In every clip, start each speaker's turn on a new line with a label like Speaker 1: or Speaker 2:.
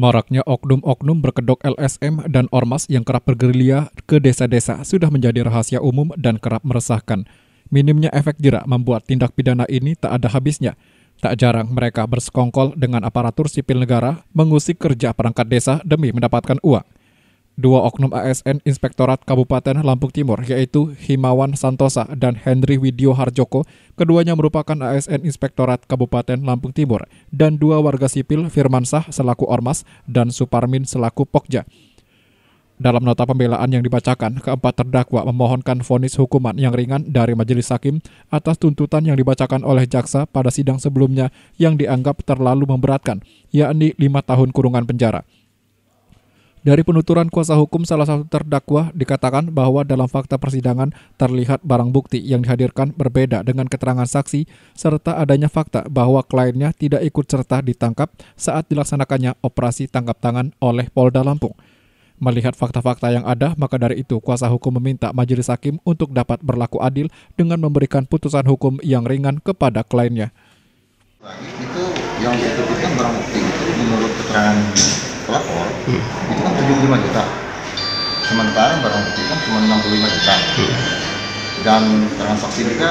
Speaker 1: Maraknya oknum-oknum berkedok LSM dan ormas yang kerap bergerilya ke desa-desa sudah menjadi rahasia umum dan kerap meresahkan. Minimnya efek jerak membuat tindak pidana ini tak ada habisnya. Tak jarang mereka bersekongkol dengan aparatur sipil negara mengusik kerja perangkat desa demi mendapatkan uang dua oknum ASN Inspektorat Kabupaten Lampung Timur, yaitu Himawan Santosa dan Henry Widio Harjoko. Keduanya merupakan ASN Inspektorat Kabupaten Lampung Timur, dan dua warga sipil Firman Sah selaku Ormas dan Suparmin selaku Pokja. Dalam nota pembelaan yang dibacakan, keempat terdakwa memohonkan vonis hukuman yang ringan dari majelis hakim atas tuntutan yang dibacakan oleh jaksa pada sidang sebelumnya yang dianggap terlalu memberatkan, yakni lima tahun kurungan penjara. Dari penuturan kuasa hukum salah satu terdakwa dikatakan bahwa dalam fakta persidangan terlihat barang bukti yang dihadirkan berbeda dengan keterangan saksi serta adanya fakta bahwa kliennya tidak ikut serta ditangkap saat dilaksanakannya operasi tangkap tangan oleh Polda Lampung. Melihat fakta-fakta yang ada, maka dari itu kuasa hukum meminta majelis hakim untuk dapat berlaku adil dengan memberikan putusan hukum yang ringan kepada kliennya. Itu yang ditentukan barang bukti itu menurut keterangan pelapor hmm. itu kan 75 juta sementara barang bukti kan cuma 65 juta hmm. dan transaksi mereka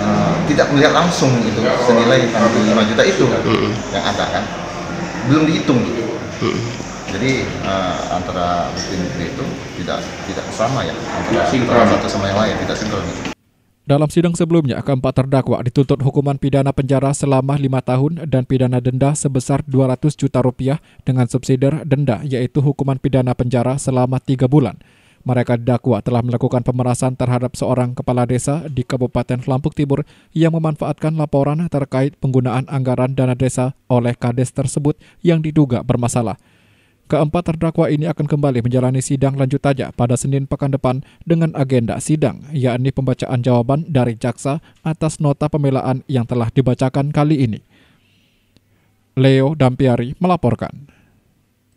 Speaker 1: uh, tidak melihat langsung itu senilai 65 juta itu hmm. yang ada kan belum dihitung gitu hmm. jadi uh, antara bukti itu tidak tidak sama ya antara satu sama yang lain tidak sinkron gitu. Dalam sidang sebelumnya, keempat terdakwa dituntut hukuman pidana penjara selama lima tahun dan pidana denda sebesar 200 juta rupiah dengan subsidiar denda, yaitu hukuman pidana penjara selama tiga bulan. Mereka didakwa telah melakukan pemerasan terhadap seorang kepala desa di Kabupaten Lampung Timur yang memanfaatkan laporan terkait penggunaan anggaran dana desa oleh kades tersebut yang diduga bermasalah. Keempat terdakwa ini akan kembali menjalani sidang lanjutannya pada Senin pekan depan dengan agenda sidang, yakni pembacaan jawaban dari jaksa atas nota pembelaan yang telah dibacakan kali ini. Leo Dampiari melaporkan.